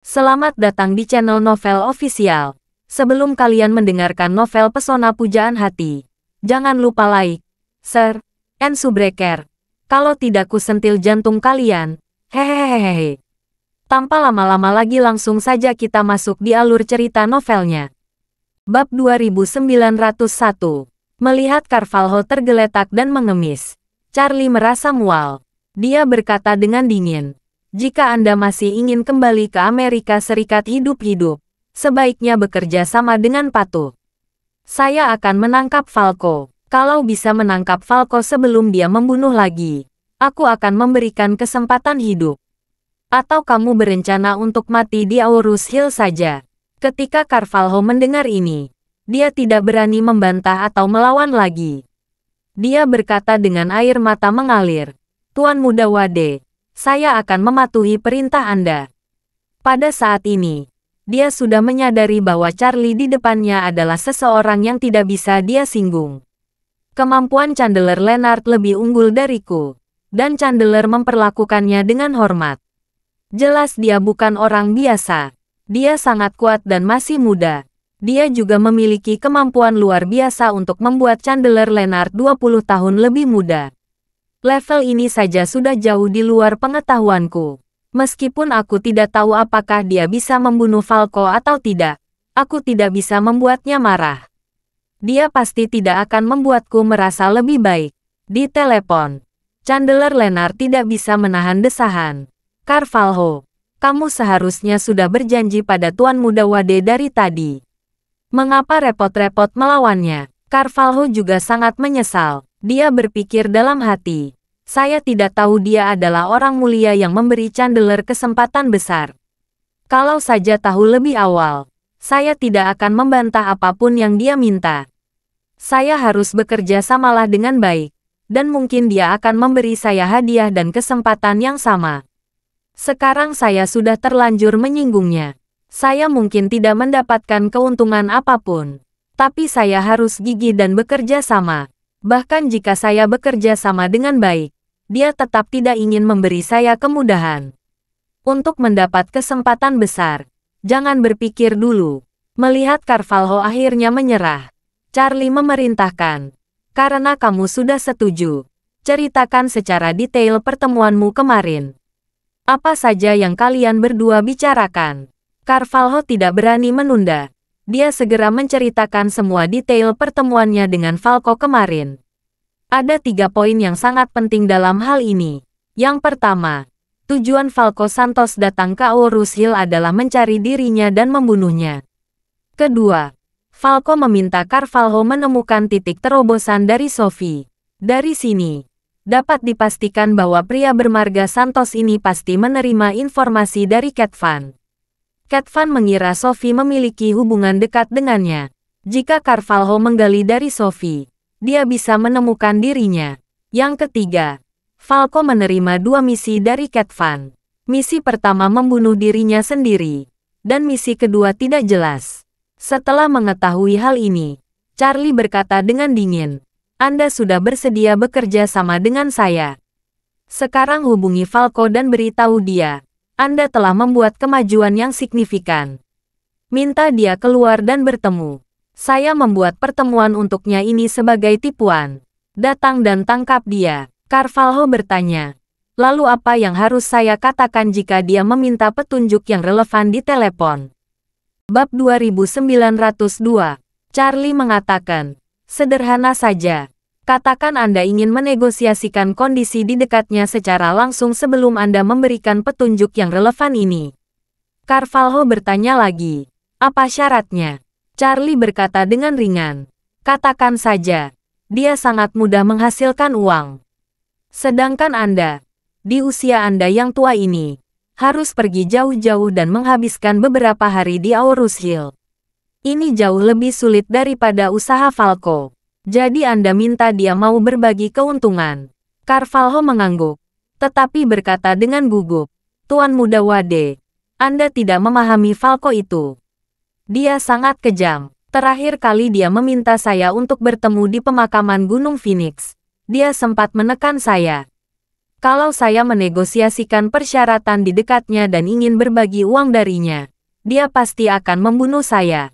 Selamat datang di channel Novel Official. Sebelum kalian mendengarkan novel Pesona Pujaan Hati, jangan lupa like, share, and subscribe. Kalau tidak kusentil jantung kalian, hehehehe. Tanpa lama-lama lagi langsung saja kita masuk di alur cerita novelnya. Bab 2901 Melihat Carvalho tergeletak dan mengemis, Charlie merasa mual. Dia berkata dengan dingin, jika Anda masih ingin kembali ke Amerika Serikat hidup-hidup, sebaiknya bekerja sama dengan patuh. Saya akan menangkap Falco. Kalau bisa menangkap Falco sebelum dia membunuh lagi, aku akan memberikan kesempatan hidup. Atau kamu berencana untuk mati di Aurus Hill saja. Ketika Carvalho mendengar ini, dia tidak berani membantah atau melawan lagi. Dia berkata dengan air mata mengalir, Tuan Muda Wade, saya akan mematuhi perintah Anda. Pada saat ini, dia sudah menyadari bahwa Charlie di depannya adalah seseorang yang tidak bisa dia singgung. Kemampuan Chandler Leonard lebih unggul dariku, dan Chandler memperlakukannya dengan hormat. Jelas dia bukan orang biasa. Dia sangat kuat dan masih muda. Dia juga memiliki kemampuan luar biasa untuk membuat Chandler Leonard 20 tahun lebih muda. Level ini saja sudah jauh di luar pengetahuanku. Meskipun aku tidak tahu apakah dia bisa membunuh Falco atau tidak, aku tidak bisa membuatnya marah. Dia pasti tidak akan membuatku merasa lebih baik. Di telepon, Chandler Lenar tidak bisa menahan desahan. Carvalho, kamu seharusnya sudah berjanji pada Tuan Muda Wade dari tadi. Mengapa repot-repot melawannya? Carvalho juga sangat menyesal. Dia berpikir dalam hati. Saya tidak tahu dia adalah orang mulia yang memberi Chandler kesempatan besar. Kalau saja tahu lebih awal, saya tidak akan membantah apapun yang dia minta. Saya harus bekerja samalah dengan baik, dan mungkin dia akan memberi saya hadiah dan kesempatan yang sama. Sekarang saya sudah terlanjur menyinggungnya. Saya mungkin tidak mendapatkan keuntungan apapun, tapi saya harus gigih dan bekerja sama. Bahkan jika saya bekerja sama dengan baik, dia tetap tidak ingin memberi saya kemudahan. Untuk mendapat kesempatan besar, jangan berpikir dulu. Melihat Carvalho akhirnya menyerah, Charlie memerintahkan. Karena kamu sudah setuju, ceritakan secara detail pertemuanmu kemarin. Apa saja yang kalian berdua bicarakan? Carvalho tidak berani menunda dia segera menceritakan semua detail pertemuannya dengan Falco kemarin. Ada tiga poin yang sangat penting dalam hal ini. Yang pertama, tujuan Falco Santos datang ke Aorus Hill adalah mencari dirinya dan membunuhnya. Kedua, Falco meminta Carvalho menemukan titik terobosan dari Sophie. Dari sini, dapat dipastikan bahwa pria bermarga Santos ini pasti menerima informasi dari Cat Cat Van mengira Sofi memiliki hubungan dekat dengannya. Jika Carvalho menggali dari Sofi, dia bisa menemukan dirinya. Yang ketiga, Falco menerima dua misi dari Cat Van. Misi pertama membunuh dirinya sendiri, dan misi kedua tidak jelas. Setelah mengetahui hal ini, Charlie berkata dengan dingin, Anda sudah bersedia bekerja sama dengan saya. Sekarang hubungi Falco dan beritahu dia anda telah membuat kemajuan yang signifikan. Minta dia keluar dan bertemu. Saya membuat pertemuan untuknya ini sebagai tipuan. Datang dan tangkap dia. Carvalho bertanya. Lalu apa yang harus saya katakan jika dia meminta petunjuk yang relevan di telepon? Bab 2902 Charlie mengatakan, sederhana saja. Katakan Anda ingin menegosiasikan kondisi di dekatnya secara langsung sebelum Anda memberikan petunjuk yang relevan ini. Carvalho bertanya lagi, apa syaratnya? Charlie berkata dengan ringan, katakan saja, dia sangat mudah menghasilkan uang. Sedangkan Anda, di usia Anda yang tua ini, harus pergi jauh-jauh dan menghabiskan beberapa hari di Aurus Hill. Ini jauh lebih sulit daripada usaha Falco. Jadi Anda minta dia mau berbagi keuntungan. Carvalho mengangguk, tetapi berkata dengan gugup, Tuan Muda Wade, Anda tidak memahami Falco itu. Dia sangat kejam. Terakhir kali dia meminta saya untuk bertemu di pemakaman Gunung Phoenix. Dia sempat menekan saya. Kalau saya menegosiasikan persyaratan di dekatnya dan ingin berbagi uang darinya, dia pasti akan membunuh saya.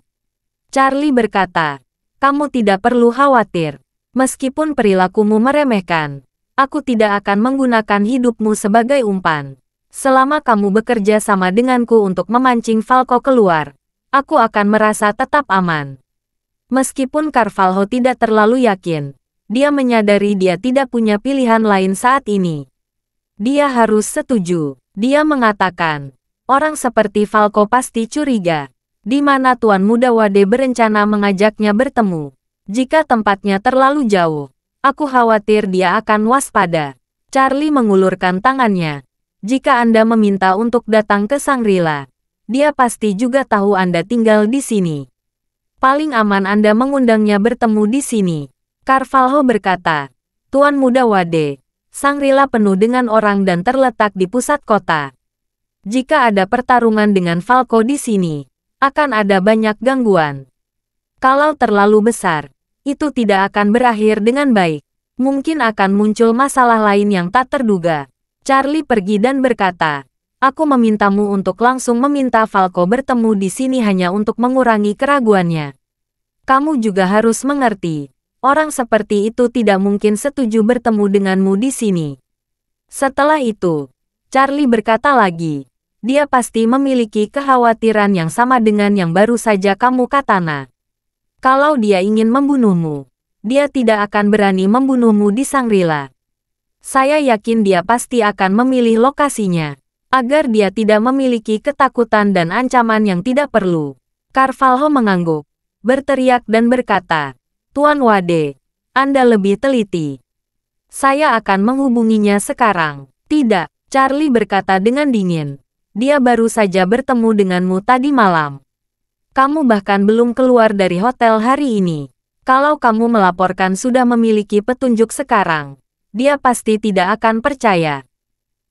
Charlie berkata, kamu tidak perlu khawatir. Meskipun perilakumu meremehkan, aku tidak akan menggunakan hidupmu sebagai umpan. Selama kamu bekerja sama denganku untuk memancing Falco keluar, aku akan merasa tetap aman. Meskipun Carvalho tidak terlalu yakin, dia menyadari dia tidak punya pilihan lain saat ini. Dia harus setuju. Dia mengatakan, orang seperti Falco pasti curiga di mana Tuan Muda Wade berencana mengajaknya bertemu. Jika tempatnya terlalu jauh, aku khawatir dia akan waspada. Charlie mengulurkan tangannya. Jika Anda meminta untuk datang ke Sangrila, dia pasti juga tahu Anda tinggal di sini. Paling aman Anda mengundangnya bertemu di sini. Carvalho berkata, Tuan Muda Wade, Sangrila penuh dengan orang dan terletak di pusat kota. Jika ada pertarungan dengan Falco di sini, akan ada banyak gangguan. Kalau terlalu besar, itu tidak akan berakhir dengan baik. Mungkin akan muncul masalah lain yang tak terduga. Charlie pergi dan berkata, Aku memintamu untuk langsung meminta Falco bertemu di sini hanya untuk mengurangi keraguannya. Kamu juga harus mengerti, orang seperti itu tidak mungkin setuju bertemu denganmu di sini. Setelah itu, Charlie berkata lagi, dia pasti memiliki kekhawatiran yang sama dengan yang baru saja kamu katana. Kalau dia ingin membunuhmu, dia tidak akan berani membunuhmu di Sangrila. Saya yakin dia pasti akan memilih lokasinya, agar dia tidak memiliki ketakutan dan ancaman yang tidak perlu. Carvalho mengangguk, berteriak dan berkata, Tuan Wade, Anda lebih teliti. Saya akan menghubunginya sekarang. Tidak, Charlie berkata dengan dingin. Dia baru saja bertemu denganmu tadi malam. Kamu bahkan belum keluar dari hotel hari ini. Kalau kamu melaporkan sudah memiliki petunjuk sekarang, dia pasti tidak akan percaya.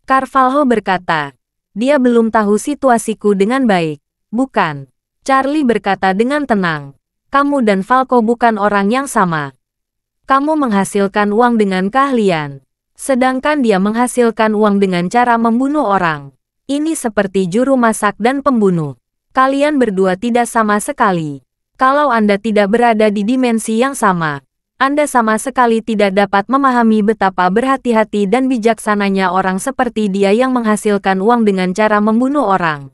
Carvalho berkata, dia belum tahu situasiku dengan baik. Bukan. Charlie berkata dengan tenang. Kamu dan Falco bukan orang yang sama. Kamu menghasilkan uang dengan keahlian sedangkan dia menghasilkan uang dengan cara membunuh orang. Ini seperti juru masak dan pembunuh. Kalian berdua tidak sama sekali. Kalau Anda tidak berada di dimensi yang sama, Anda sama sekali tidak dapat memahami betapa berhati-hati dan bijaksananya orang seperti dia yang menghasilkan uang dengan cara membunuh orang.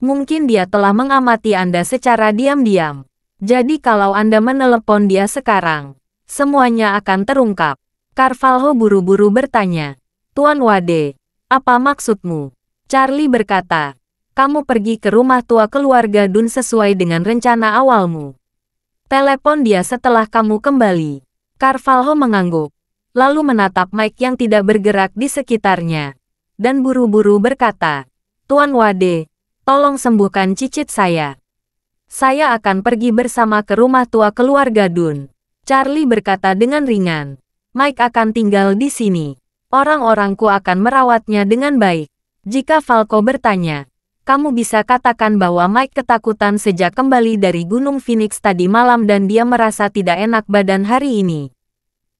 Mungkin dia telah mengamati Anda secara diam-diam. Jadi kalau Anda menelepon dia sekarang, semuanya akan terungkap. Carvalho buru-buru bertanya, Tuan Wade, apa maksudmu? Charlie berkata, kamu pergi ke rumah tua keluarga Dun sesuai dengan rencana awalmu. Telepon dia setelah kamu kembali. Carvalho mengangguk, lalu menatap Mike yang tidak bergerak di sekitarnya. Dan buru-buru berkata, Tuan Wade, tolong sembuhkan cicit saya. Saya akan pergi bersama ke rumah tua keluarga Dun. Charlie berkata dengan ringan, Mike akan tinggal di sini. Orang-orangku akan merawatnya dengan baik. Jika Falco bertanya, kamu bisa katakan bahwa Mike ketakutan sejak kembali dari Gunung Phoenix tadi malam dan dia merasa tidak enak badan hari ini.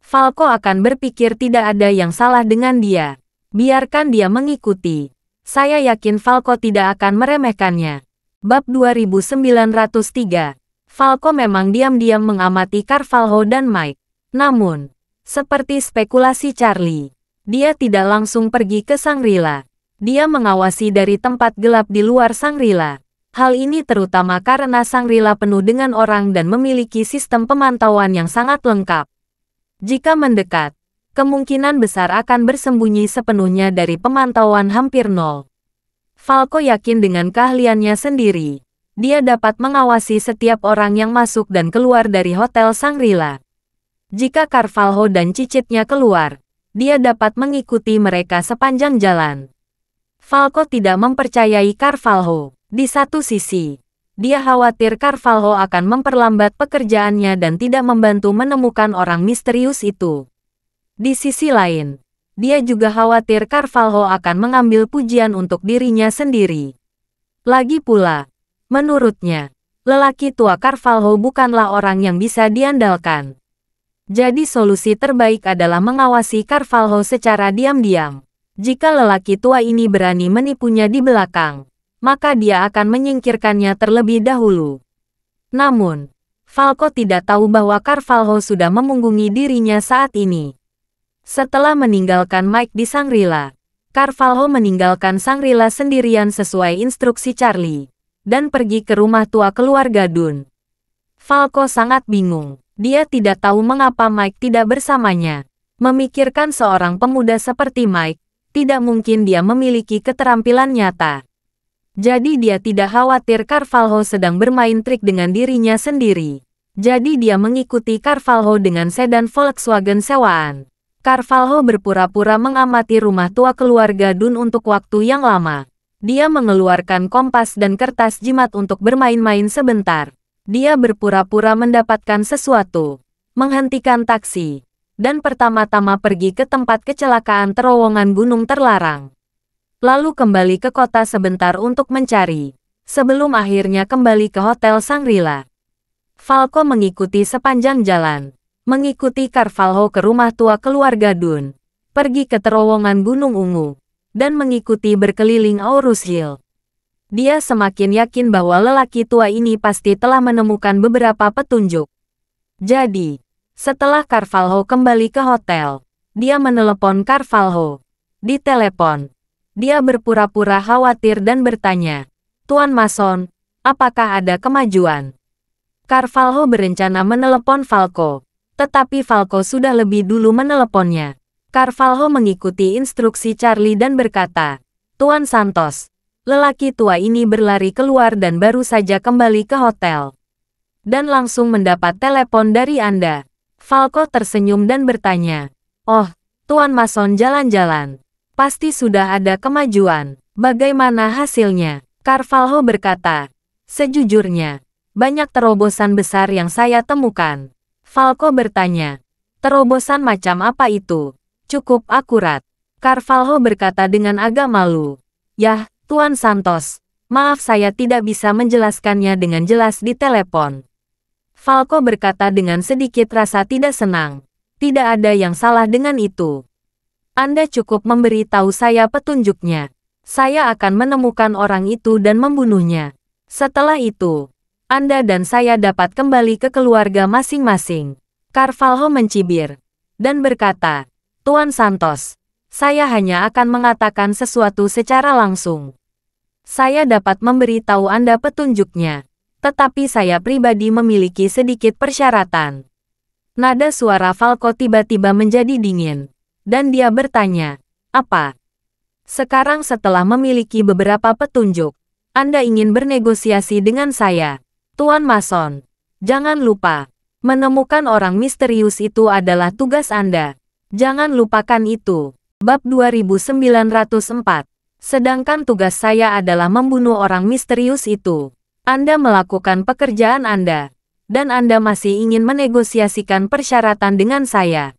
Falco akan berpikir tidak ada yang salah dengan dia. Biarkan dia mengikuti. Saya yakin Falco tidak akan meremehkannya. Bab 2903 Falco memang diam-diam mengamati Carvalho dan Mike. Namun, seperti spekulasi Charlie, dia tidak langsung pergi ke Sangrila. Dia mengawasi dari tempat gelap di luar Sangrila. Hal ini terutama karena Sangrila penuh dengan orang dan memiliki sistem pemantauan yang sangat lengkap. Jika mendekat, kemungkinan besar akan bersembunyi sepenuhnya dari pemantauan hampir nol. Falco yakin dengan keahliannya sendiri, dia dapat mengawasi setiap orang yang masuk dan keluar dari Hotel Sangrila. Jika Carvalho dan cicitnya keluar, dia dapat mengikuti mereka sepanjang jalan. Falco tidak mempercayai Carvalho. Di satu sisi, dia khawatir Carvalho akan memperlambat pekerjaannya dan tidak membantu menemukan orang misterius itu. Di sisi lain, dia juga khawatir Carvalho akan mengambil pujian untuk dirinya sendiri. Lagi pula, menurutnya, lelaki tua Carvalho bukanlah orang yang bisa diandalkan. Jadi solusi terbaik adalah mengawasi Carvalho secara diam-diam. Jika lelaki tua ini berani menipunya di belakang, maka dia akan menyingkirkannya terlebih dahulu. Namun, Falco tidak tahu bahwa Carvalho sudah memunggungi dirinya saat ini. Setelah meninggalkan Mike di Sangrila, Carvalho meninggalkan Sangrila sendirian sesuai instruksi Charlie, dan pergi ke rumah tua keluarga Dun. Falco sangat bingung. Dia tidak tahu mengapa Mike tidak bersamanya. Memikirkan seorang pemuda seperti Mike, tidak mungkin dia memiliki keterampilan nyata. Jadi dia tidak khawatir Carvalho sedang bermain trik dengan dirinya sendiri. Jadi dia mengikuti Carvalho dengan sedan Volkswagen sewaan. Carvalho berpura-pura mengamati rumah tua keluarga Dun untuk waktu yang lama. Dia mengeluarkan kompas dan kertas jimat untuk bermain-main sebentar. Dia berpura-pura mendapatkan sesuatu. Menghentikan taksi dan pertama-tama pergi ke tempat kecelakaan terowongan gunung terlarang. Lalu kembali ke kota sebentar untuk mencari, sebelum akhirnya kembali ke Hotel Sangrila. Falco mengikuti sepanjang jalan, mengikuti Carvalho ke rumah tua keluarga Dun, pergi ke terowongan Gunung Ungu, dan mengikuti berkeliling Aurus Hill. Dia semakin yakin bahwa lelaki tua ini pasti telah menemukan beberapa petunjuk. Jadi, setelah Carvalho kembali ke hotel, dia menelepon Carvalho. Di telepon, dia berpura-pura khawatir dan bertanya, Tuan Mason, apakah ada kemajuan? Carvalho berencana menelepon Falco, tetapi Falco sudah lebih dulu meneleponnya. Carvalho mengikuti instruksi Charlie dan berkata, Tuan Santos, lelaki tua ini berlari keluar dan baru saja kembali ke hotel. Dan langsung mendapat telepon dari Anda. Falco tersenyum dan bertanya, Oh, Tuan Mason jalan-jalan. Pasti sudah ada kemajuan. Bagaimana hasilnya? Carvalho berkata, Sejujurnya, banyak terobosan besar yang saya temukan. Falco bertanya, terobosan macam apa itu? Cukup akurat. Carvalho berkata dengan agak malu. Yah, Tuan Santos, maaf saya tidak bisa menjelaskannya dengan jelas di telepon. Falco berkata dengan sedikit rasa tidak senang. Tidak ada yang salah dengan itu. Anda cukup memberi tahu saya petunjuknya. Saya akan menemukan orang itu dan membunuhnya. Setelah itu, Anda dan saya dapat kembali ke keluarga masing-masing. Carvalho mencibir dan berkata, Tuan Santos, saya hanya akan mengatakan sesuatu secara langsung. Saya dapat memberi tahu Anda petunjuknya tetapi saya pribadi memiliki sedikit persyaratan. Nada suara Falco tiba-tiba menjadi dingin. Dan dia bertanya, apa? Sekarang setelah memiliki beberapa petunjuk, Anda ingin bernegosiasi dengan saya, Tuan Mason. Jangan lupa, menemukan orang misterius itu adalah tugas Anda. Jangan lupakan itu. Bab 2904. Sedangkan tugas saya adalah membunuh orang misterius itu. Anda melakukan pekerjaan Anda, dan Anda masih ingin menegosiasikan persyaratan dengan saya.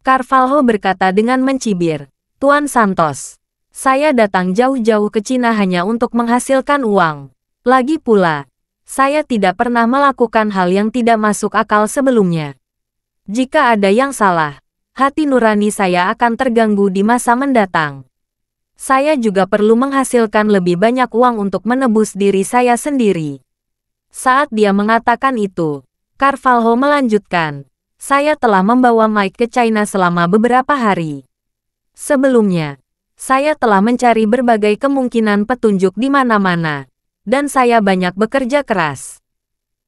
Carvalho berkata dengan mencibir, Tuan Santos, saya datang jauh-jauh ke Cina hanya untuk menghasilkan uang. Lagi pula, saya tidak pernah melakukan hal yang tidak masuk akal sebelumnya. Jika ada yang salah, hati nurani saya akan terganggu di masa mendatang saya juga perlu menghasilkan lebih banyak uang untuk menebus diri saya sendiri. Saat dia mengatakan itu, Carvalho melanjutkan, saya telah membawa Mike ke China selama beberapa hari. Sebelumnya, saya telah mencari berbagai kemungkinan petunjuk di mana-mana, dan saya banyak bekerja keras.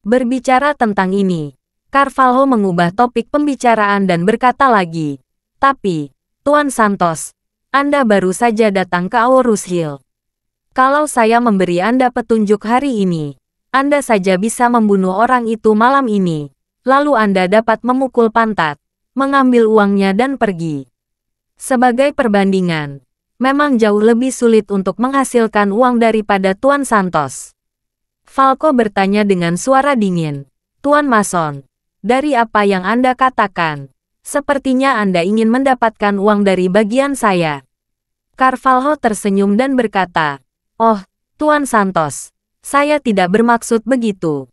Berbicara tentang ini, Carvalho mengubah topik pembicaraan dan berkata lagi, tapi, Tuan Santos, anda baru saja datang ke Aorus Hill. Kalau saya memberi Anda petunjuk hari ini, Anda saja bisa membunuh orang itu malam ini. Lalu Anda dapat memukul pantat, mengambil uangnya dan pergi. Sebagai perbandingan, memang jauh lebih sulit untuk menghasilkan uang daripada Tuan Santos. Falco bertanya dengan suara dingin. Tuan Mason, dari apa yang Anda katakan, Sepertinya Anda ingin mendapatkan uang dari bagian saya. Carvalho tersenyum dan berkata, Oh, Tuan Santos, saya tidak bermaksud begitu.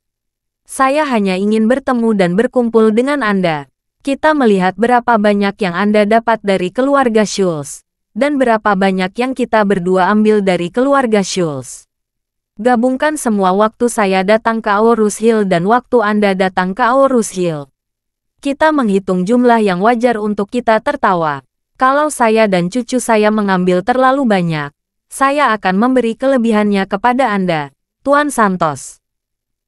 Saya hanya ingin bertemu dan berkumpul dengan Anda. Kita melihat berapa banyak yang Anda dapat dari keluarga Schulz, dan berapa banyak yang kita berdua ambil dari keluarga Schulz. Gabungkan semua waktu saya datang ke Aorus Hill dan waktu Anda datang ke Aorus Hill. Kita menghitung jumlah yang wajar untuk kita tertawa. Kalau saya dan cucu saya mengambil terlalu banyak, saya akan memberi kelebihannya kepada Anda, Tuan Santos.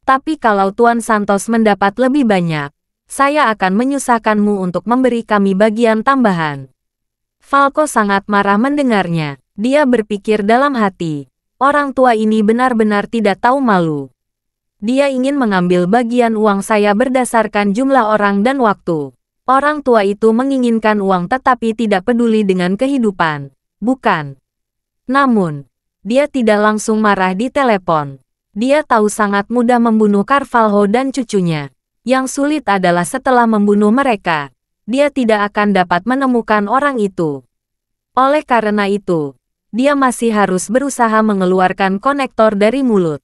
Tapi kalau Tuan Santos mendapat lebih banyak, saya akan menyusahkanmu untuk memberi kami bagian tambahan. Falco sangat marah mendengarnya. Dia berpikir dalam hati, orang tua ini benar-benar tidak tahu malu. Dia ingin mengambil bagian uang saya berdasarkan jumlah orang dan waktu. Orang tua itu menginginkan uang tetapi tidak peduli dengan kehidupan. Bukan. Namun, dia tidak langsung marah di telepon. Dia tahu sangat mudah membunuh Carvalho dan cucunya. Yang sulit adalah setelah membunuh mereka, dia tidak akan dapat menemukan orang itu. Oleh karena itu, dia masih harus berusaha mengeluarkan konektor dari mulut.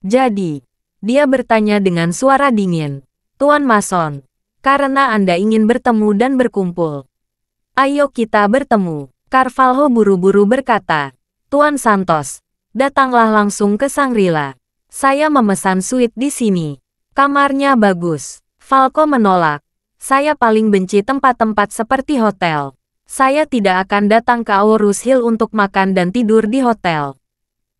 Jadi, dia bertanya dengan suara dingin. Tuan Mason, karena Anda ingin bertemu dan berkumpul. Ayo kita bertemu. Carvalho buru-buru berkata, Tuan Santos, datanglah langsung ke Sangrila. Saya memesan suite di sini. Kamarnya bagus. Falco menolak. Saya paling benci tempat-tempat seperti hotel. Saya tidak akan datang ke Aurus Hill untuk makan dan tidur di hotel.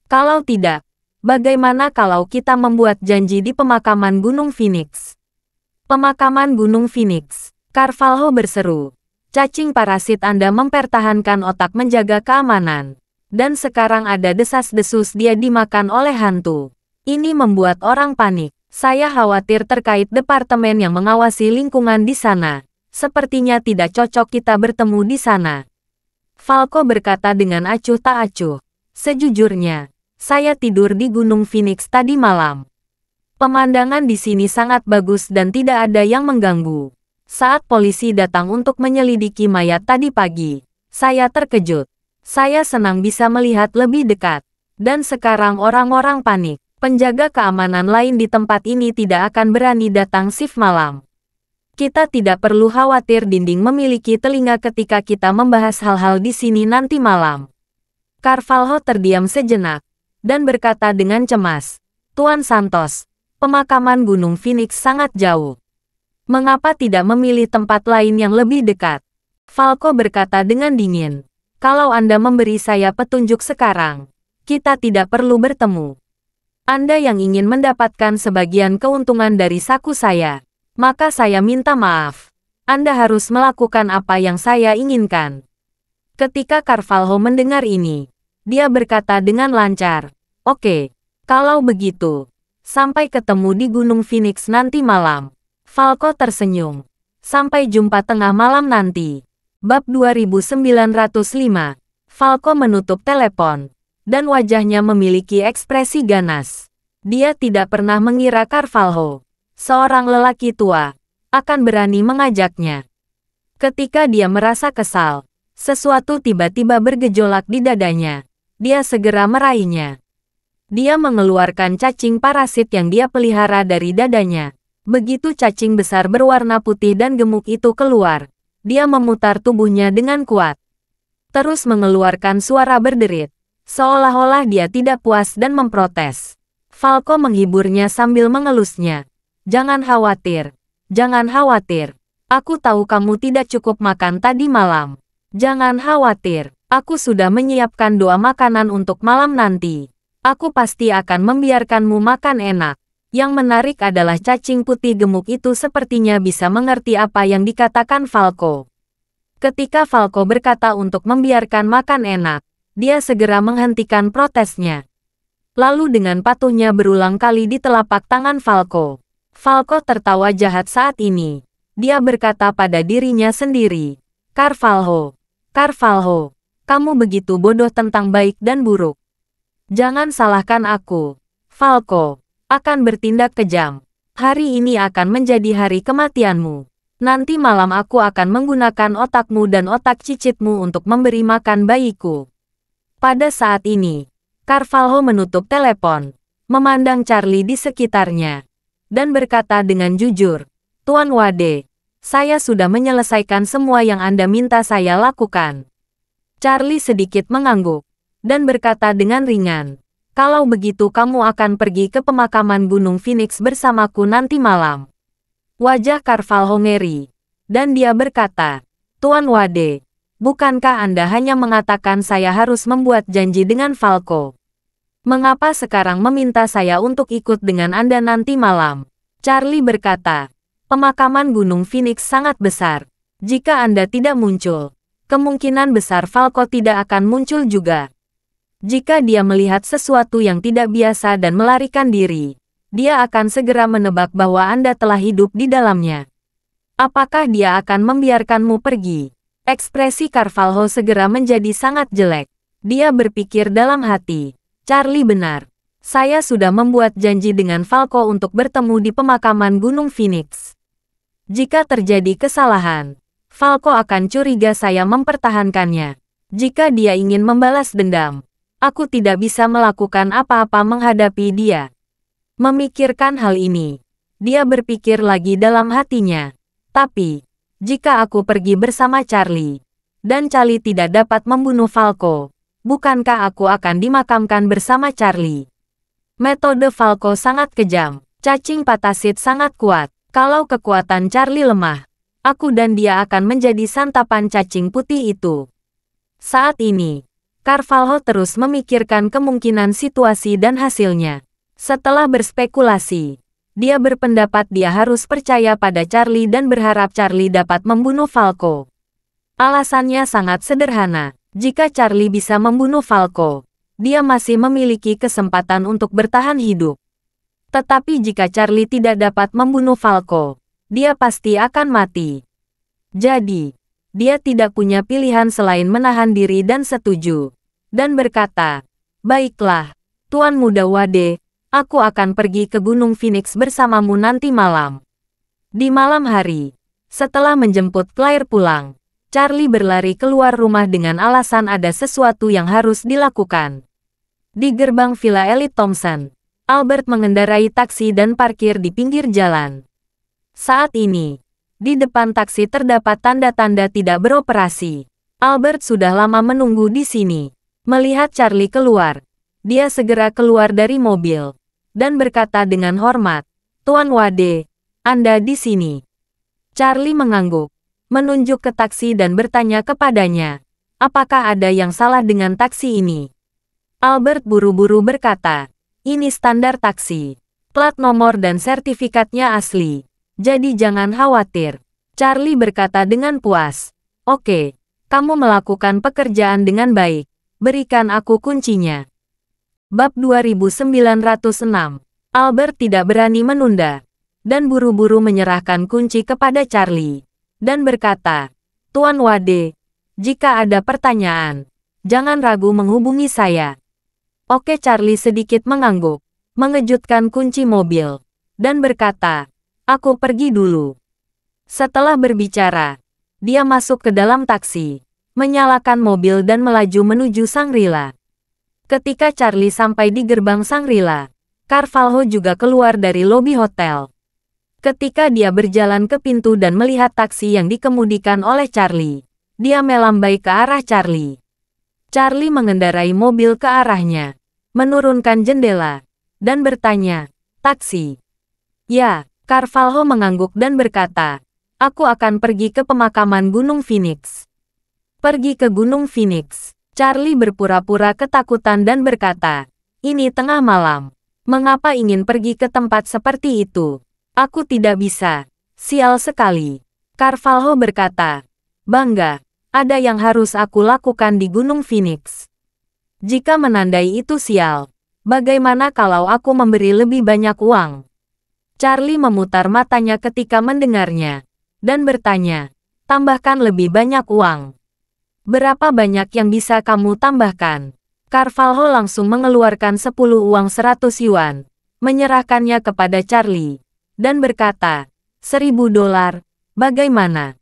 Kalau tidak, Bagaimana kalau kita membuat janji di pemakaman Gunung Phoenix? Pemakaman Gunung Phoenix, Carvalho berseru. Cacing parasit Anda mempertahankan otak menjaga keamanan. Dan sekarang ada desas-desus dia dimakan oleh hantu. Ini membuat orang panik. Saya khawatir terkait departemen yang mengawasi lingkungan di sana. Sepertinya tidak cocok kita bertemu di sana. Falco berkata dengan acuh tak acuh. Sejujurnya, saya tidur di Gunung Phoenix tadi malam. Pemandangan di sini sangat bagus dan tidak ada yang mengganggu. Saat polisi datang untuk menyelidiki mayat tadi pagi, saya terkejut. Saya senang bisa melihat lebih dekat. Dan sekarang orang-orang panik. Penjaga keamanan lain di tempat ini tidak akan berani datang shift malam kita tidak perlu khawatir dinding memiliki telinga ketika kita membahas hal-hal di sini nanti malam. Carvalho terdiam sejenak dan berkata dengan cemas, Tuan Santos, pemakaman Gunung Phoenix sangat jauh. Mengapa tidak memilih tempat lain yang lebih dekat? Falco berkata dengan dingin, kalau Anda memberi saya petunjuk sekarang, kita tidak perlu bertemu. Anda yang ingin mendapatkan sebagian keuntungan dari saku saya, maka saya minta maaf. Anda harus melakukan apa yang saya inginkan. Ketika Carvalho mendengar ini, dia berkata dengan lancar, Oke, kalau begitu, sampai ketemu di Gunung Phoenix nanti malam. Falco tersenyum. Sampai jumpa tengah malam nanti. Bab 2905. Falco menutup telepon. Dan wajahnya memiliki ekspresi ganas. Dia tidak pernah mengira Carvalho, seorang lelaki tua, akan berani mengajaknya. Ketika dia merasa kesal, sesuatu tiba-tiba bergejolak di dadanya. Dia segera meraihnya. Dia mengeluarkan cacing parasit yang dia pelihara dari dadanya. Begitu cacing besar berwarna putih dan gemuk itu keluar, dia memutar tubuhnya dengan kuat. Terus mengeluarkan suara berderit, seolah-olah dia tidak puas dan memprotes. Falco menghiburnya sambil mengelusnya. Jangan khawatir, jangan khawatir. Aku tahu kamu tidak cukup makan tadi malam. Jangan khawatir, aku sudah menyiapkan doa makanan untuk malam nanti. Aku pasti akan membiarkanmu makan enak. Yang menarik adalah cacing putih gemuk itu sepertinya bisa mengerti apa yang dikatakan Falco. Ketika Falco berkata untuk membiarkan makan enak, dia segera menghentikan protesnya. Lalu dengan patuhnya berulang kali di telapak tangan Falco. Falco tertawa jahat saat ini. Dia berkata pada dirinya sendiri, Carvalho, Carvalho, kamu begitu bodoh tentang baik dan buruk. Jangan salahkan aku. Falco akan bertindak kejam. Hari ini akan menjadi hari kematianmu. Nanti malam aku akan menggunakan otakmu dan otak cicitmu untuk memberi makan bayiku. Pada saat ini, Carvalho menutup telepon, memandang Charlie di sekitarnya, dan berkata dengan jujur, Tuan Wade, saya sudah menyelesaikan semua yang Anda minta saya lakukan. Charlie sedikit mengangguk dan berkata dengan ringan, kalau begitu kamu akan pergi ke pemakaman Gunung Phoenix bersamaku nanti malam. Wajah Karval Hongeri. Dan dia berkata, Tuan Wade, bukankah Anda hanya mengatakan saya harus membuat janji dengan Falco? Mengapa sekarang meminta saya untuk ikut dengan Anda nanti malam? Charlie berkata, pemakaman Gunung Phoenix sangat besar. Jika Anda tidak muncul, kemungkinan besar Falco tidak akan muncul juga. Jika dia melihat sesuatu yang tidak biasa dan melarikan diri, dia akan segera menebak bahwa Anda telah hidup di dalamnya. Apakah dia akan membiarkanmu pergi? Ekspresi Carvalho segera menjadi sangat jelek. Dia berpikir dalam hati, Charlie benar. Saya sudah membuat janji dengan Falco untuk bertemu di pemakaman Gunung Phoenix. Jika terjadi kesalahan, Falco akan curiga saya mempertahankannya. Jika dia ingin membalas dendam, Aku tidak bisa melakukan apa-apa menghadapi dia. Memikirkan hal ini, dia berpikir lagi dalam hatinya. Tapi, jika aku pergi bersama Charlie, dan Charlie tidak dapat membunuh Falco, bukankah aku akan dimakamkan bersama Charlie? Metode Falco sangat kejam, cacing patasit sangat kuat. Kalau kekuatan Charlie lemah, aku dan dia akan menjadi santapan cacing putih itu. Saat ini, Carvalho terus memikirkan kemungkinan situasi dan hasilnya. Setelah berspekulasi, dia berpendapat dia harus percaya pada Charlie dan berharap Charlie dapat membunuh Falco. Alasannya sangat sederhana. Jika Charlie bisa membunuh Falco, dia masih memiliki kesempatan untuk bertahan hidup. Tetapi jika Charlie tidak dapat membunuh Falco, dia pasti akan mati. Jadi, dia tidak punya pilihan selain menahan diri dan setuju dan berkata, Baiklah, Tuan Muda Wade, aku akan pergi ke Gunung Phoenix bersamamu nanti malam. Di malam hari, setelah menjemput Claire pulang, Charlie berlari keluar rumah dengan alasan ada sesuatu yang harus dilakukan. Di gerbang Villa Elite Thompson, Albert mengendarai taksi dan parkir di pinggir jalan. Saat ini, di depan taksi terdapat tanda-tanda tidak beroperasi. Albert sudah lama menunggu di sini. Melihat Charlie keluar, dia segera keluar dari mobil dan berkata dengan hormat, Tuan Wade, Anda di sini. Charlie mengangguk, menunjuk ke taksi dan bertanya kepadanya, apakah ada yang salah dengan taksi ini? Albert buru-buru berkata, ini standar taksi. Plat nomor dan sertifikatnya asli. Jadi jangan khawatir. Charlie berkata dengan puas. Oke, kamu melakukan pekerjaan dengan baik. Berikan aku kuncinya. Bab 2906 Albert tidak berani menunda dan buru-buru menyerahkan kunci kepada Charlie dan berkata, Tuan Wade, jika ada pertanyaan, jangan ragu menghubungi saya. Oke Charlie sedikit mengangguk, mengejutkan kunci mobil, dan berkata, aku pergi dulu. Setelah berbicara, dia masuk ke dalam taksi menyalakan mobil dan melaju menuju Sangrila. Ketika Charlie sampai di gerbang Sangrila, Carvalho juga keluar dari lobi hotel. Ketika dia berjalan ke pintu dan melihat taksi yang dikemudikan oleh Charlie, dia melambai ke arah Charlie. Charlie mengendarai mobil ke arahnya, menurunkan jendela, dan bertanya, taksi. Ya, Carvalho mengangguk dan berkata, aku akan pergi ke pemakaman Gunung Phoenix. Pergi ke Gunung Phoenix. Charlie berpura-pura ketakutan dan berkata, ini tengah malam. Mengapa ingin pergi ke tempat seperti itu? Aku tidak bisa. Sial sekali. Carvalho berkata, bangga, ada yang harus aku lakukan di Gunung Phoenix. Jika menandai itu sial, bagaimana kalau aku memberi lebih banyak uang? Charlie memutar matanya ketika mendengarnya, dan bertanya, tambahkan lebih banyak uang. Berapa banyak yang bisa kamu tambahkan? Carvalho langsung mengeluarkan 10 uang 100 yuan, menyerahkannya kepada Charlie, dan berkata, 1000 dolar, bagaimana?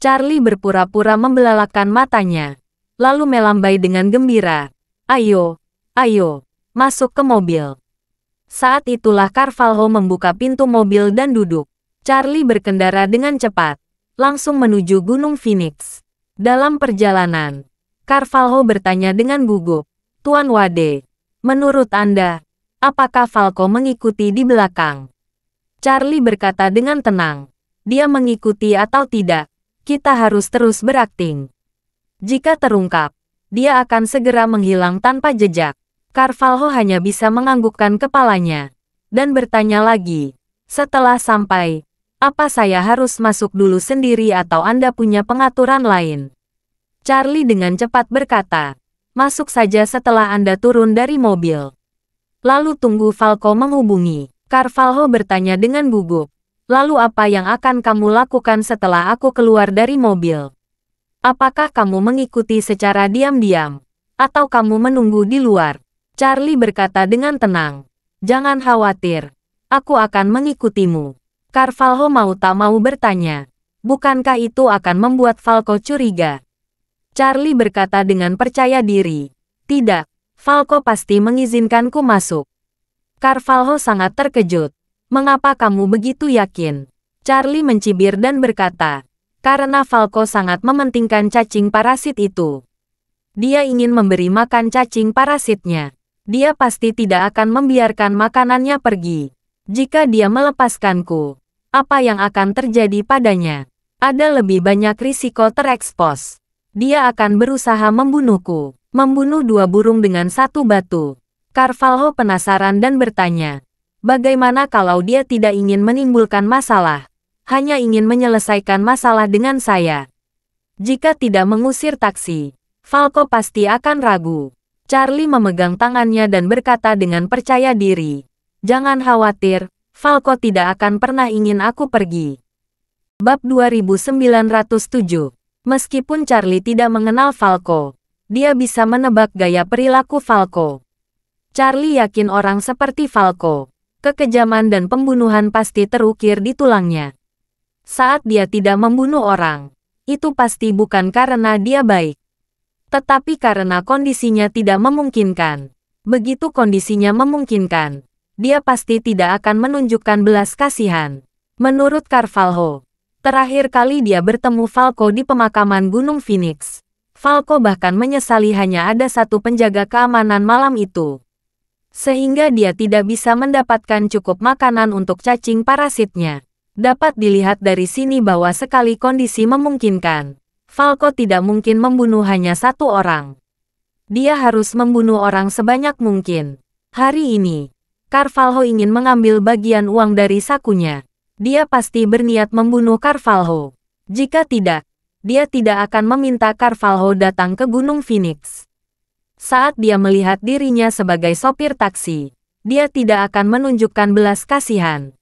Charlie berpura-pura membelalakan matanya, lalu melambai dengan gembira. Ayo, ayo, masuk ke mobil. Saat itulah Carvalho membuka pintu mobil dan duduk. Charlie berkendara dengan cepat, langsung menuju Gunung Phoenix. Dalam perjalanan, Carvalho bertanya dengan gugup, Tuan Wade, menurut Anda, apakah Falco mengikuti di belakang? Charlie berkata dengan tenang, dia mengikuti atau tidak, kita harus terus berakting. Jika terungkap, dia akan segera menghilang tanpa jejak. Carvalho hanya bisa menganggukkan kepalanya dan bertanya lagi. Setelah sampai, apa saya harus masuk dulu sendiri atau Anda punya pengaturan lain? Charlie dengan cepat berkata, masuk saja setelah Anda turun dari mobil. Lalu tunggu Falco menghubungi. Carvalho bertanya dengan gugup. Lalu apa yang akan kamu lakukan setelah aku keluar dari mobil? Apakah kamu mengikuti secara diam-diam? Atau kamu menunggu di luar? Charlie berkata dengan tenang. Jangan khawatir. Aku akan mengikutimu. Carvalho mau tak mau bertanya. Bukankah itu akan membuat Falco curiga? Charlie berkata dengan percaya diri. Tidak, Falco pasti mengizinkanku masuk. Carvalho sangat terkejut. Mengapa kamu begitu yakin? Charlie mencibir dan berkata, karena Falco sangat mementingkan cacing parasit itu. Dia ingin memberi makan cacing parasitnya. Dia pasti tidak akan membiarkan makanannya pergi. Jika dia melepaskanku, apa yang akan terjadi padanya. Ada lebih banyak risiko terekspos. Dia akan berusaha membunuhku, membunuh dua burung dengan satu batu. Carvalho penasaran dan bertanya, bagaimana kalau dia tidak ingin menimbulkan masalah, hanya ingin menyelesaikan masalah dengan saya. Jika tidak mengusir taksi, Falco pasti akan ragu. Charlie memegang tangannya dan berkata dengan percaya diri, Jangan khawatir, Falco tidak akan pernah ingin aku pergi. Bab 2907 Meskipun Charlie tidak mengenal Falco, dia bisa menebak gaya perilaku Falco. Charlie yakin orang seperti Falco, kekejaman dan pembunuhan pasti terukir di tulangnya. Saat dia tidak membunuh orang, itu pasti bukan karena dia baik. Tetapi karena kondisinya tidak memungkinkan. Begitu kondisinya memungkinkan, dia pasti tidak akan menunjukkan belas kasihan. Menurut Carvalho, terakhir kali dia bertemu Falco di pemakaman Gunung Phoenix. Falco bahkan menyesali hanya ada satu penjaga keamanan malam itu. Sehingga dia tidak bisa mendapatkan cukup makanan untuk cacing parasitnya. Dapat dilihat dari sini bahwa sekali kondisi memungkinkan, Falco tidak mungkin membunuh hanya satu orang. Dia harus membunuh orang sebanyak mungkin. Hari ini, Carvalho ingin mengambil bagian uang dari sakunya. Dia pasti berniat membunuh Carvalho. Jika tidak, dia tidak akan meminta Carvalho datang ke Gunung Phoenix. Saat dia melihat dirinya sebagai sopir taksi, dia tidak akan menunjukkan belas kasihan.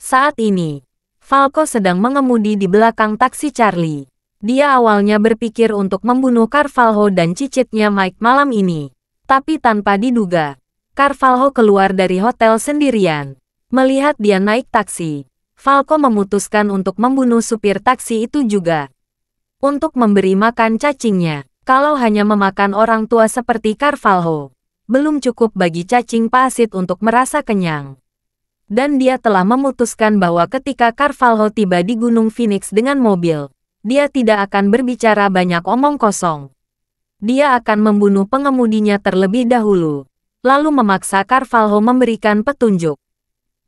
Saat ini, Falco sedang mengemudi di belakang taksi Charlie. Dia awalnya berpikir untuk membunuh Carvalho dan cicitnya Mike malam ini. Tapi tanpa diduga, Carvalho keluar dari hotel sendirian. Melihat dia naik taksi, Falco memutuskan untuk membunuh supir taksi itu juga. Untuk memberi makan cacingnya, kalau hanya memakan orang tua seperti Carvalho, belum cukup bagi cacing pasit untuk merasa kenyang. Dan dia telah memutuskan bahwa ketika Carvalho tiba di Gunung Phoenix dengan mobil, dia tidak akan berbicara banyak omong kosong. Dia akan membunuh pengemudinya terlebih dahulu lalu memaksa Carvalho memberikan petunjuk.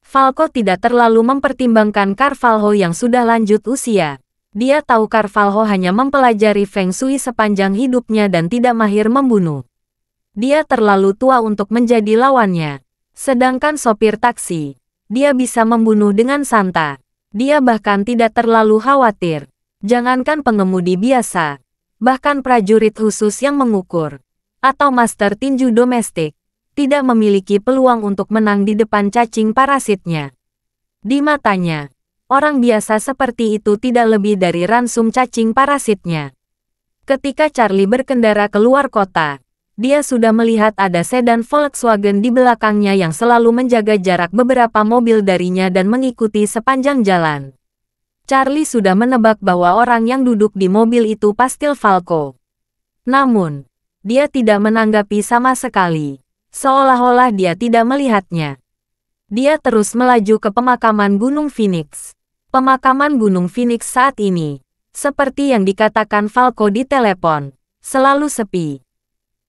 Falco tidak terlalu mempertimbangkan Carvalho yang sudah lanjut usia. Dia tahu Carvalho hanya mempelajari Feng Shui sepanjang hidupnya dan tidak mahir membunuh. Dia terlalu tua untuk menjadi lawannya. Sedangkan sopir taksi, dia bisa membunuh dengan santa. Dia bahkan tidak terlalu khawatir. Jangankan pengemudi biasa, bahkan prajurit khusus yang mengukur, atau master tinju domestik, tidak memiliki peluang untuk menang di depan cacing parasitnya. Di matanya, orang biasa seperti itu tidak lebih dari ransum cacing parasitnya. Ketika Charlie berkendara keluar kota, dia sudah melihat ada sedan Volkswagen di belakangnya yang selalu menjaga jarak beberapa mobil darinya dan mengikuti sepanjang jalan. Charlie sudah menebak bahwa orang yang duduk di mobil itu pastil Falco. Namun, dia tidak menanggapi sama sekali seolah-olah dia tidak melihatnya. Dia terus melaju ke pemakaman Gunung Phoenix. Pemakaman Gunung Phoenix saat ini, seperti yang dikatakan Falco di telepon, selalu sepi.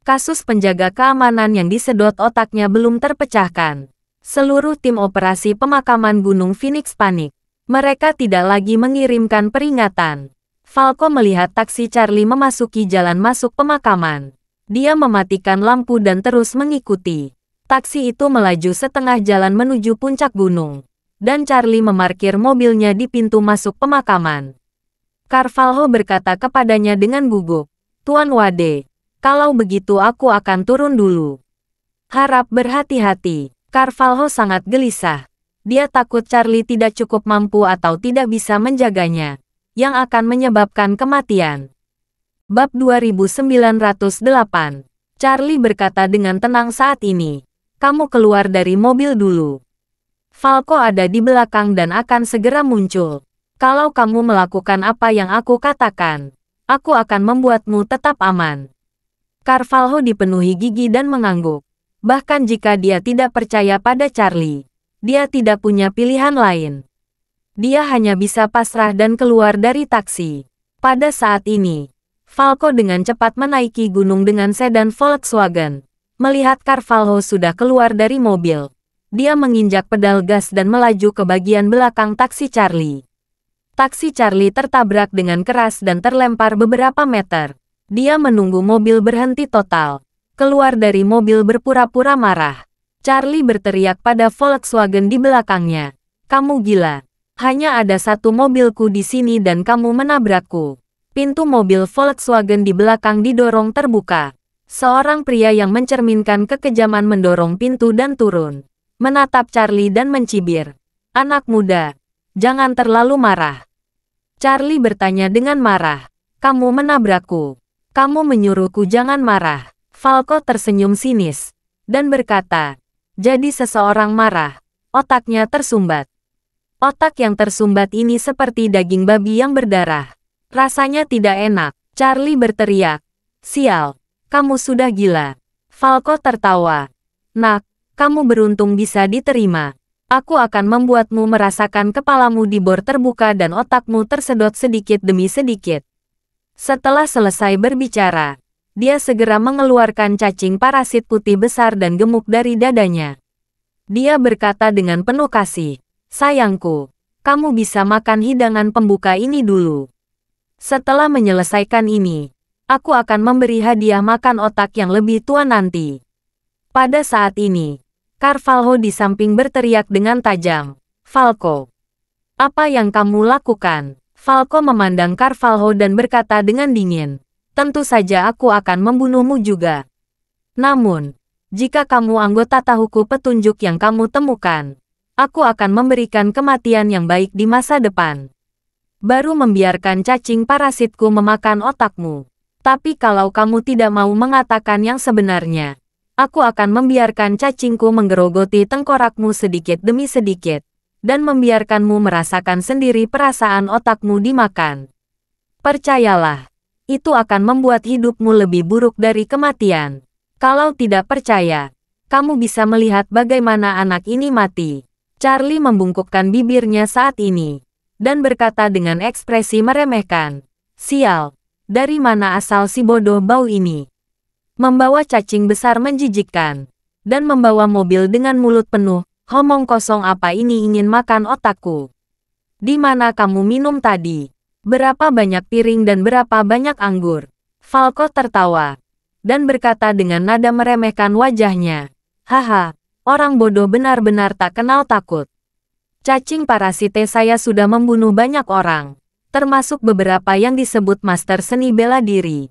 Kasus penjaga keamanan yang disedot otaknya belum terpecahkan. Seluruh tim operasi pemakaman Gunung Phoenix panik. Mereka tidak lagi mengirimkan peringatan. Falco melihat taksi Charlie memasuki jalan masuk pemakaman. Dia mematikan lampu dan terus mengikuti. Taksi itu melaju setengah jalan menuju puncak gunung. Dan Charlie memarkir mobilnya di pintu masuk pemakaman. Carvalho berkata kepadanya dengan gugup. Tuan Wade, kalau begitu aku akan turun dulu. Harap berhati-hati. Carvalho sangat gelisah. Dia takut Charlie tidak cukup mampu atau tidak bisa menjaganya. Yang akan menyebabkan kematian. Bab 2908 Charlie berkata dengan tenang saat ini. Kamu keluar dari mobil dulu. Falco ada di belakang dan akan segera muncul. Kalau kamu melakukan apa yang aku katakan, aku akan membuatmu tetap aman. Carvalho dipenuhi gigi dan mengangguk. Bahkan jika dia tidak percaya pada Charlie, dia tidak punya pilihan lain. Dia hanya bisa pasrah dan keluar dari taksi. Pada saat ini, Falco dengan cepat menaiki gunung dengan sedan Volkswagen. Melihat Carvalho sudah keluar dari mobil, dia menginjak pedal gas dan melaju ke bagian belakang taksi Charlie. Taksi Charlie tertabrak dengan keras dan terlempar beberapa meter. Dia menunggu mobil berhenti total. Keluar dari mobil berpura-pura marah. Charlie berteriak pada Volkswagen di belakangnya. Kamu gila. Hanya ada satu mobilku di sini dan kamu menabrakku. Pintu mobil Volkswagen di belakang didorong terbuka. Seorang pria yang mencerminkan kekejaman mendorong pintu dan turun. Menatap Charlie dan mencibir. Anak muda, jangan terlalu marah. Charlie bertanya dengan marah. Kamu menabrakku. Kamu menyuruhku jangan marah. Falco tersenyum sinis. Dan berkata, jadi seseorang marah. Otaknya tersumbat. Otak yang tersumbat ini seperti daging babi yang berdarah. Rasanya tidak enak. Charlie berteriak. Sial, kamu sudah gila. Falco tertawa. Nak, kamu beruntung bisa diterima. Aku akan membuatmu merasakan kepalamu di bor terbuka dan otakmu tersedot sedikit demi sedikit. Setelah selesai berbicara, dia segera mengeluarkan cacing parasit putih besar dan gemuk dari dadanya. Dia berkata dengan penuh kasih, Sayangku, kamu bisa makan hidangan pembuka ini dulu. Setelah menyelesaikan ini, aku akan memberi hadiah makan otak yang lebih tua nanti. Pada saat ini, Carvalho di samping berteriak dengan tajam, Falco. Apa yang kamu lakukan? Falco memandang Carvalho dan berkata dengan dingin, tentu saja aku akan membunuhmu juga. Namun, jika kamu anggota tahuku petunjuk yang kamu temukan, aku akan memberikan kematian yang baik di masa depan baru membiarkan cacing parasitku memakan otakmu. Tapi kalau kamu tidak mau mengatakan yang sebenarnya, aku akan membiarkan cacingku menggerogoti tengkorakmu sedikit demi sedikit, dan membiarkanmu merasakan sendiri perasaan otakmu dimakan. Percayalah, itu akan membuat hidupmu lebih buruk dari kematian. Kalau tidak percaya, kamu bisa melihat bagaimana anak ini mati. Charlie membungkukkan bibirnya saat ini dan berkata dengan ekspresi meremehkan, Sial, dari mana asal si bodoh bau ini? Membawa cacing besar menjijikkan, dan membawa mobil dengan mulut penuh, homong kosong apa ini ingin makan otakku? Di mana kamu minum tadi? Berapa banyak piring dan berapa banyak anggur? Falco tertawa, dan berkata dengan nada meremehkan wajahnya, Haha, orang bodoh benar-benar tak kenal takut. Cacing parasite saya sudah membunuh banyak orang, termasuk beberapa yang disebut master seni bela diri.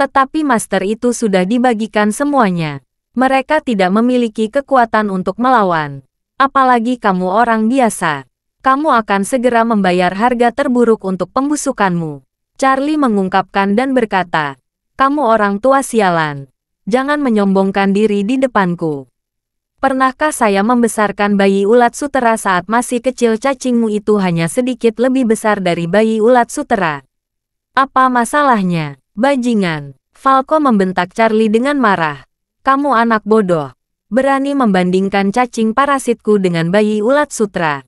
Tetapi master itu sudah dibagikan semuanya. Mereka tidak memiliki kekuatan untuk melawan. Apalagi kamu orang biasa. Kamu akan segera membayar harga terburuk untuk pembusukanmu. Charlie mengungkapkan dan berkata, Kamu orang tua sialan. Jangan menyombongkan diri di depanku. Pernahkah saya membesarkan bayi ulat sutera saat masih kecil cacingmu itu hanya sedikit lebih besar dari bayi ulat sutera? Apa masalahnya? Bajingan. Falco membentak Charlie dengan marah. Kamu anak bodoh. Berani membandingkan cacing parasitku dengan bayi ulat sutera.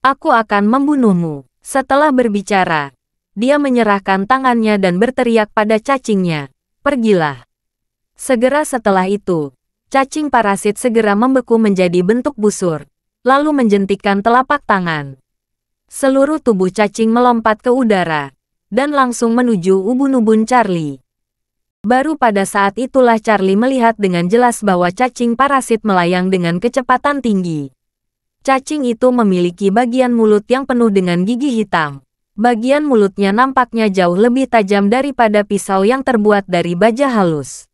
Aku akan membunuhmu. Setelah berbicara, dia menyerahkan tangannya dan berteriak pada cacingnya. Pergilah. Segera setelah itu, Cacing parasit segera membeku menjadi bentuk busur, lalu menjentikan telapak tangan. Seluruh tubuh cacing melompat ke udara, dan langsung menuju ubun-ubun Charlie. Baru pada saat itulah Charlie melihat dengan jelas bahwa cacing parasit melayang dengan kecepatan tinggi. Cacing itu memiliki bagian mulut yang penuh dengan gigi hitam. Bagian mulutnya nampaknya jauh lebih tajam daripada pisau yang terbuat dari baja halus.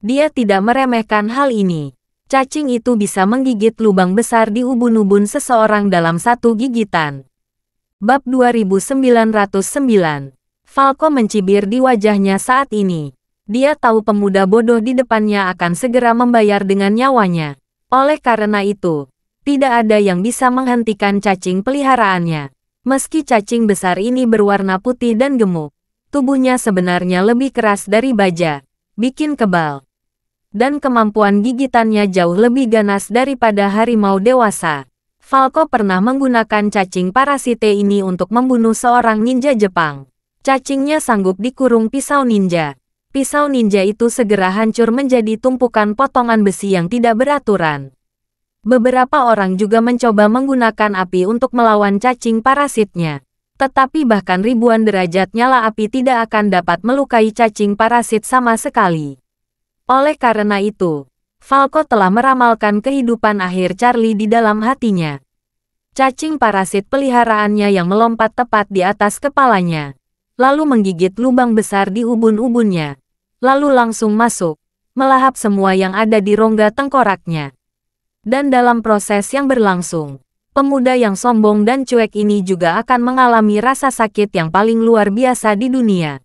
Dia tidak meremehkan hal ini. Cacing itu bisa menggigit lubang besar di ubun-ubun seseorang dalam satu gigitan. Bab 2909 Falco mencibir di wajahnya saat ini. Dia tahu pemuda bodoh di depannya akan segera membayar dengan nyawanya. Oleh karena itu, tidak ada yang bisa menghentikan cacing peliharaannya. Meski cacing besar ini berwarna putih dan gemuk, tubuhnya sebenarnya lebih keras dari baja, bikin kebal dan kemampuan gigitannya jauh lebih ganas daripada harimau dewasa. Falco pernah menggunakan cacing parasite ini untuk membunuh seorang ninja Jepang. Cacingnya sanggup dikurung pisau ninja. Pisau ninja itu segera hancur menjadi tumpukan potongan besi yang tidak beraturan. Beberapa orang juga mencoba menggunakan api untuk melawan cacing parasitnya. Tetapi bahkan ribuan derajat nyala api tidak akan dapat melukai cacing parasit sama sekali. Oleh karena itu, Falco telah meramalkan kehidupan akhir Charlie di dalam hatinya. Cacing parasit peliharaannya yang melompat tepat di atas kepalanya. Lalu menggigit lubang besar di ubun-ubunnya. Lalu langsung masuk, melahap semua yang ada di rongga tengkoraknya. Dan dalam proses yang berlangsung, pemuda yang sombong dan cuek ini juga akan mengalami rasa sakit yang paling luar biasa di dunia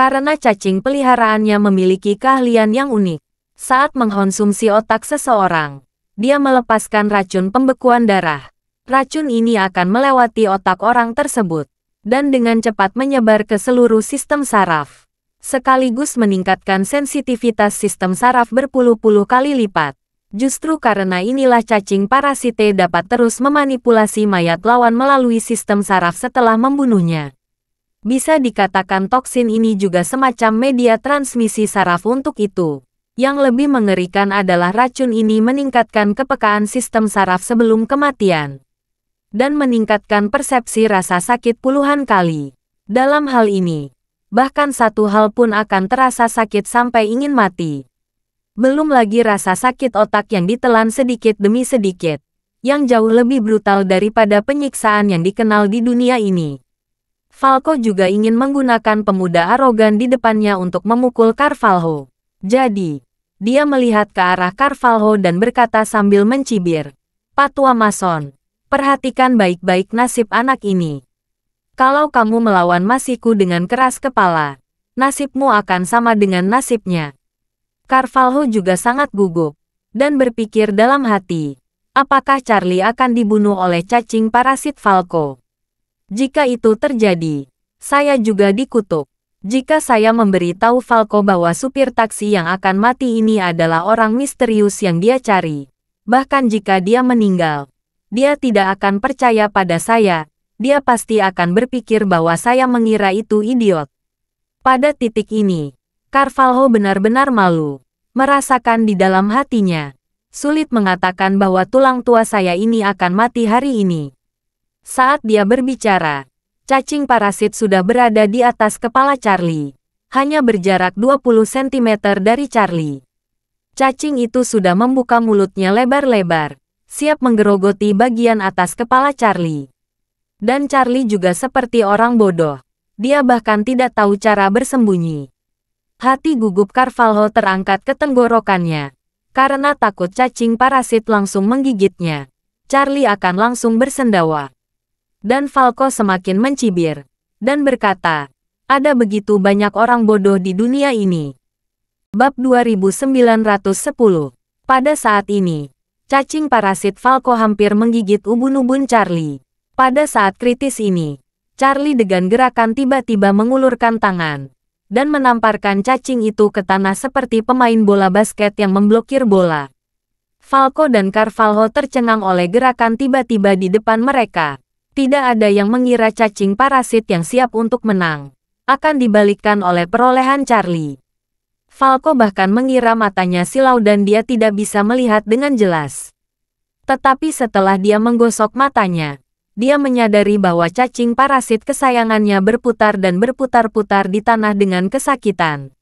karena cacing peliharaannya memiliki keahlian yang unik. Saat mengkonsumsi otak seseorang, dia melepaskan racun pembekuan darah. Racun ini akan melewati otak orang tersebut, dan dengan cepat menyebar ke seluruh sistem saraf. Sekaligus meningkatkan sensitivitas sistem saraf berpuluh-puluh kali lipat. Justru karena inilah cacing parasite dapat terus memanipulasi mayat lawan melalui sistem saraf setelah membunuhnya. Bisa dikatakan toksin ini juga semacam media transmisi saraf untuk itu. Yang lebih mengerikan adalah racun ini meningkatkan kepekaan sistem saraf sebelum kematian dan meningkatkan persepsi rasa sakit puluhan kali. Dalam hal ini, bahkan satu hal pun akan terasa sakit sampai ingin mati. Belum lagi rasa sakit otak yang ditelan sedikit demi sedikit, yang jauh lebih brutal daripada penyiksaan yang dikenal di dunia ini. Falco juga ingin menggunakan pemuda arogan di depannya untuk memukul Carvalho. Jadi, dia melihat ke arah Carvalho dan berkata sambil mencibir. Patua Mason, perhatikan baik-baik nasib anak ini. Kalau kamu melawan masiku dengan keras kepala, nasibmu akan sama dengan nasibnya. Carvalho juga sangat gugup dan berpikir dalam hati, apakah Charlie akan dibunuh oleh cacing parasit Falco? Jika itu terjadi, saya juga dikutuk. Jika saya memberitahu Falco bahwa supir taksi yang akan mati ini adalah orang misterius yang dia cari, bahkan jika dia meninggal, dia tidak akan percaya pada saya, dia pasti akan berpikir bahwa saya mengira itu idiot. Pada titik ini, Carvalho benar-benar malu, merasakan di dalam hatinya. Sulit mengatakan bahwa tulang tua saya ini akan mati hari ini. Saat dia berbicara, cacing parasit sudah berada di atas kepala Charlie. Hanya berjarak 20 cm dari Charlie. Cacing itu sudah membuka mulutnya lebar-lebar, siap menggerogoti bagian atas kepala Charlie. Dan Charlie juga seperti orang bodoh. Dia bahkan tidak tahu cara bersembunyi. Hati gugup Carvalho terangkat ke tenggorokannya. Karena takut cacing parasit langsung menggigitnya. Charlie akan langsung bersendawa. Dan Falco semakin mencibir. Dan berkata, ada begitu banyak orang bodoh di dunia ini. Bab 2910 Pada saat ini, cacing parasit Falco hampir menggigit ubun-ubun Charlie. Pada saat kritis ini, Charlie dengan gerakan tiba-tiba mengulurkan tangan dan menamparkan cacing itu ke tanah seperti pemain bola basket yang memblokir bola. Falco dan Carvalho tercengang oleh gerakan tiba-tiba di depan mereka. Tidak ada yang mengira cacing parasit yang siap untuk menang. Akan dibalikkan oleh perolehan Charlie. Falco bahkan mengira matanya silau dan dia tidak bisa melihat dengan jelas. Tetapi setelah dia menggosok matanya, dia menyadari bahwa cacing parasit kesayangannya berputar dan berputar-putar di tanah dengan kesakitan.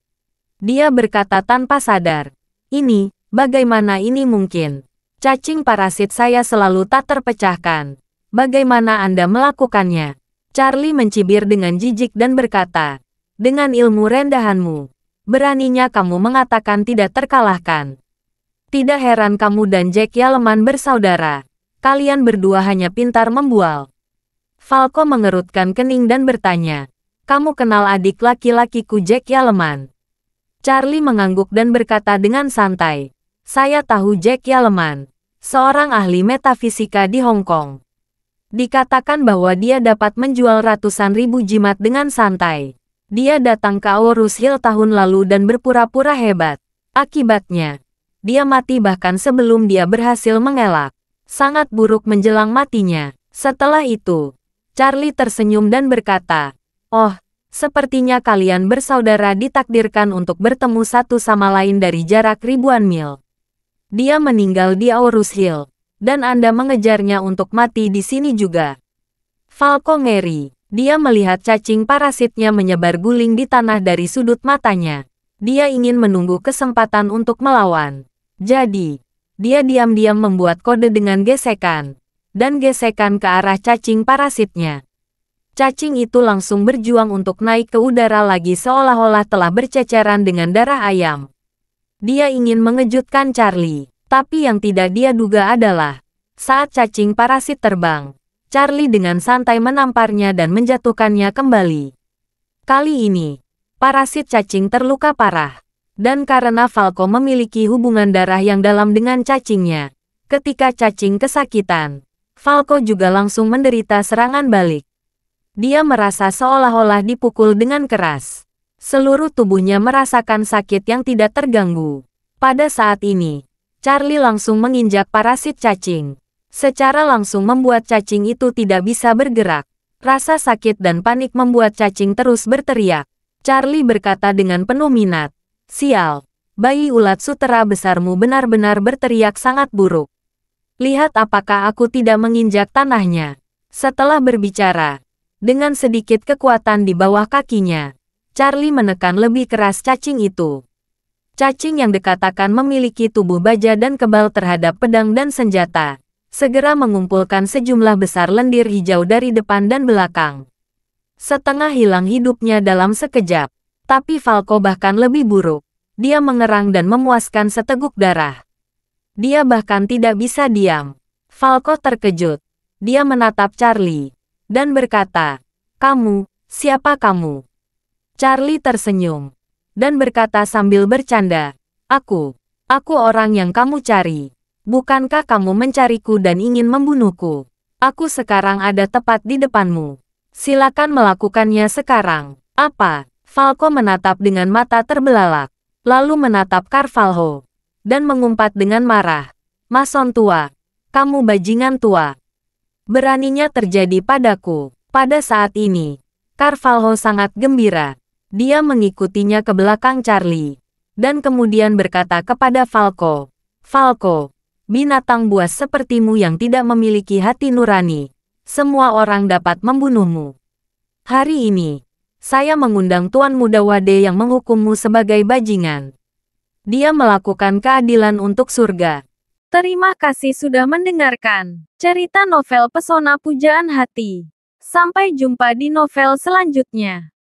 Dia berkata tanpa sadar, ini, bagaimana ini mungkin? Cacing parasit saya selalu tak terpecahkan. Bagaimana Anda melakukannya? Charlie mencibir dengan jijik dan berkata, dengan ilmu rendahanmu, beraninya kamu mengatakan tidak terkalahkan. Tidak heran kamu dan Jack Yaleman bersaudara. Kalian berdua hanya pintar membual. Falco mengerutkan kening dan bertanya, kamu kenal adik laki-lakiku Jack Yaleman? Charlie mengangguk dan berkata dengan santai, saya tahu Jack Yaleman, seorang ahli metafisika di Hong Kong. Dikatakan bahwa dia dapat menjual ratusan ribu jimat dengan santai. Dia datang ke Aorus Hill tahun lalu dan berpura-pura hebat. Akibatnya, dia mati bahkan sebelum dia berhasil mengelak. Sangat buruk menjelang matinya. Setelah itu, Charlie tersenyum dan berkata, Oh, sepertinya kalian bersaudara ditakdirkan untuk bertemu satu sama lain dari jarak ribuan mil. Dia meninggal di Aorus Hill dan Anda mengejarnya untuk mati di sini juga. Falco Mary. Dia melihat cacing parasitnya menyebar guling di tanah dari sudut matanya. Dia ingin menunggu kesempatan untuk melawan. Jadi, dia diam-diam membuat kode dengan gesekan. Dan gesekan ke arah cacing parasitnya. Cacing itu langsung berjuang untuk naik ke udara lagi seolah-olah telah berceceran dengan darah ayam. Dia ingin mengejutkan Charlie. Tapi yang tidak dia duga adalah, saat cacing parasit terbang, Charlie dengan santai menamparnya dan menjatuhkannya kembali. Kali ini, parasit cacing terluka parah. Dan karena Falco memiliki hubungan darah yang dalam dengan cacingnya, ketika cacing kesakitan, Falco juga langsung menderita serangan balik. Dia merasa seolah-olah dipukul dengan keras. Seluruh tubuhnya merasakan sakit yang tidak terganggu. Pada saat ini, Charlie langsung menginjak parasit cacing. Secara langsung membuat cacing itu tidak bisa bergerak. Rasa sakit dan panik membuat cacing terus berteriak. Charlie berkata dengan penuh minat. Sial, bayi ulat sutera besarmu benar-benar berteriak sangat buruk. Lihat apakah aku tidak menginjak tanahnya. Setelah berbicara, dengan sedikit kekuatan di bawah kakinya, Charlie menekan lebih keras cacing itu cacing yang dikatakan memiliki tubuh baja dan kebal terhadap pedang dan senjata, segera mengumpulkan sejumlah besar lendir hijau dari depan dan belakang. Setengah hilang hidupnya dalam sekejap, tapi Falco bahkan lebih buruk. Dia mengerang dan memuaskan seteguk darah. Dia bahkan tidak bisa diam. Falco terkejut. Dia menatap Charlie dan berkata, "Kamu, siapa kamu?" Charlie tersenyum dan berkata sambil bercanda, Aku, aku orang yang kamu cari. Bukankah kamu mencariku dan ingin membunuhku? Aku sekarang ada tepat di depanmu. Silakan melakukannya sekarang. Apa? Falco menatap dengan mata terbelalak, lalu menatap Carvalho, dan mengumpat dengan marah. Mason tua, kamu bajingan tua. Beraninya terjadi padaku. Pada saat ini, Carvalho sangat gembira. Dia mengikutinya ke belakang Charlie. Dan kemudian berkata kepada Falco, Falco, binatang buas sepertimu yang tidak memiliki hati nurani. Semua orang dapat membunuhmu. Hari ini, saya mengundang Tuan Muda Wade yang menghukummu sebagai bajingan. Dia melakukan keadilan untuk surga. Terima kasih sudah mendengarkan cerita novel Pesona Pujaan Hati. Sampai jumpa di novel selanjutnya.